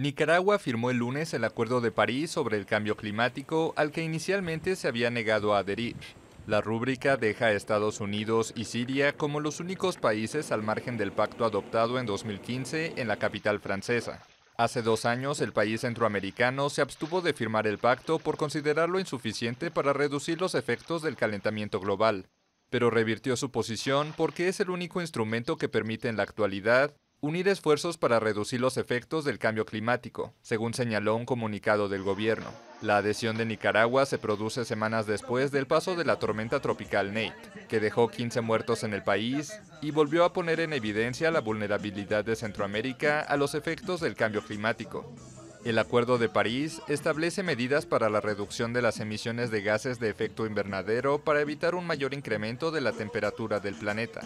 Nicaragua firmó el lunes el Acuerdo de París sobre el Cambio Climático al que inicialmente se había negado a adherir. La rúbrica deja a Estados Unidos y Siria como los únicos países al margen del pacto adoptado en 2015 en la capital francesa. Hace dos años, el país centroamericano se abstuvo de firmar el pacto por considerarlo insuficiente para reducir los efectos del calentamiento global, pero revirtió su posición porque es el único instrumento que permite en la actualidad unir esfuerzos para reducir los efectos del cambio climático, según señaló un comunicado del gobierno. La adhesión de Nicaragua se produce semanas después del paso de la tormenta tropical Nate, que dejó 15 muertos en el país y volvió a poner en evidencia la vulnerabilidad de Centroamérica a los efectos del cambio climático. El Acuerdo de París establece medidas para la reducción de las emisiones de gases de efecto invernadero para evitar un mayor incremento de la temperatura del planeta.